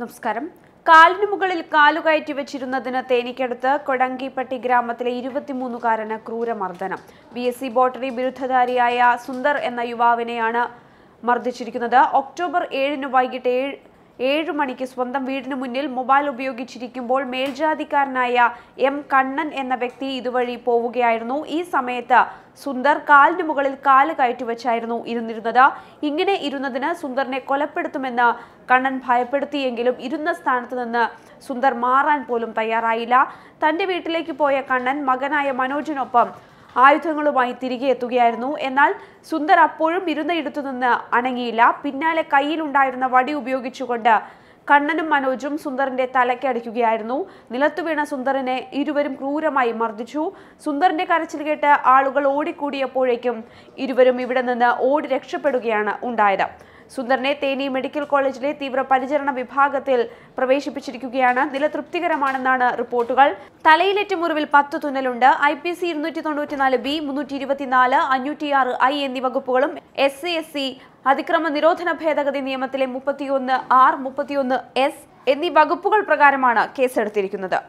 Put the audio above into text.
നമസ്കാരം കാലിനു മുകളിൽ കാലുകയറ്റി വെച്ചിരുന്നതിന് തേനിക്കടുത്ത് കൊടങ്കിപ്പട്ടി ഗ്രാമത്തിലെ ഇരുപത്തിമൂന്നുകാരന് ക്രൂരമർദ്ദനം ബി എസ് സി ബോട്ടറി ബിരുദ്ധധാരിയായ സുന്ദർ എന്ന യുവാവിനെയാണ് മർദ്ദിച്ചിരിക്കുന്നത് ഒക്ടോബർ ഏഴിന് വൈകിട്ട് ഏഴ് ഏഴു മണിക്ക് സ്വന്തം വീടിന് മുന്നിൽ മൊബൈൽ ഉപയോഗിച്ചിരിക്കുമ്പോൾ മേൽജാതിക്കാരനായ എം കണ്ണൻ എന്ന വ്യക്തി ഇതുവഴി പോവുകയായിരുന്നു ഈ സമയത്ത് സുന്ദർ കാലിന് മുകളിൽ കാല് കയറ്റിവെച്ചായിരുന്നു ഇരുന്നിരുന്നത് ഇങ്ങനെ ഇരുന്നതിന് സുന്ദറിനെ കൊലപ്പെടുത്തുമെന്ന് കണ്ണൻ ഭയപ്പെടുത്തിയെങ്കിലും ഇരുന്ന സ്ഥാനത്ത് നിന്ന് സുന്ദർ മാറാൻ പോലും തയ്യാറായില്ല തന്റെ വീട്ടിലേക്ക് പോയ കണ്ണൻ മകനായ മനോജിനൊപ്പം ആയുധങ്ങളുമായി തിരികെ എത്തുകയായിരുന്നു എന്നാൽ സുന്ദർ അപ്പോഴും ഇരുന്നയിടത്തു നിന്ന് അണങ്ങിയില്ല പിന്നാലെ കയ്യിലുണ്ടായിരുന്ന വടി ഉപയോഗിച്ചുകൊണ്ട് കണ്ണനും മനോജും സുന്ദറിന്റെ തലയ്ക്കടിക്കുകയായിരുന്നു നിലത്തു വീണ സുന്ദറിനെ ഇരുവരും ക്രൂരമായി മർദ്ദിച്ചു സുന്ദറിന്റെ കരച്ചിൽ കേട്ട് ആളുകൾ ഓടിക്കൂടിയപ്പോഴേക്കും ഇരുവരും ഇവിടെ നിന്ന് ഓടി രക്ഷപ്പെടുകയാണ് ഉണ്ടായത് സുന്ദറിനെ തേനി മെഡിക്കൽ കോളേജിലെ തീവ്രപരിചരണ വിഭാഗത്തിൽ പ്രവേശിപ്പിച്ചിരിക്കുകയാണ് നില തൃപ്തികരമാണെന്നാണ് റിപ്പോർട്ടുകൾ തലയിലേറ്റ മുറിവിൽ പത്ത് തുന്നലുണ്ട് ഐ പി സി ഇരുന്നൂറ്റി തൊണ്ണൂറ്റിനാല് ബി മുന്നൂറ്റി ഇരുപത്തിനാല് ആറ് ഐ എന്നീ വകുപ്പുകളും എസ് സി എസ് സി അതിക്രമ നിരോധന ഭേദഗതി നിയമത്തിലെ മുപ്പത്തിയൊന്ന് ആർ മുപ്പത്തിയൊന്ന് എസ് എന്നീ വകുപ്പുകൾ പ്രകാരമാണ് കേസെടുത്തിരിക്കുന്നത്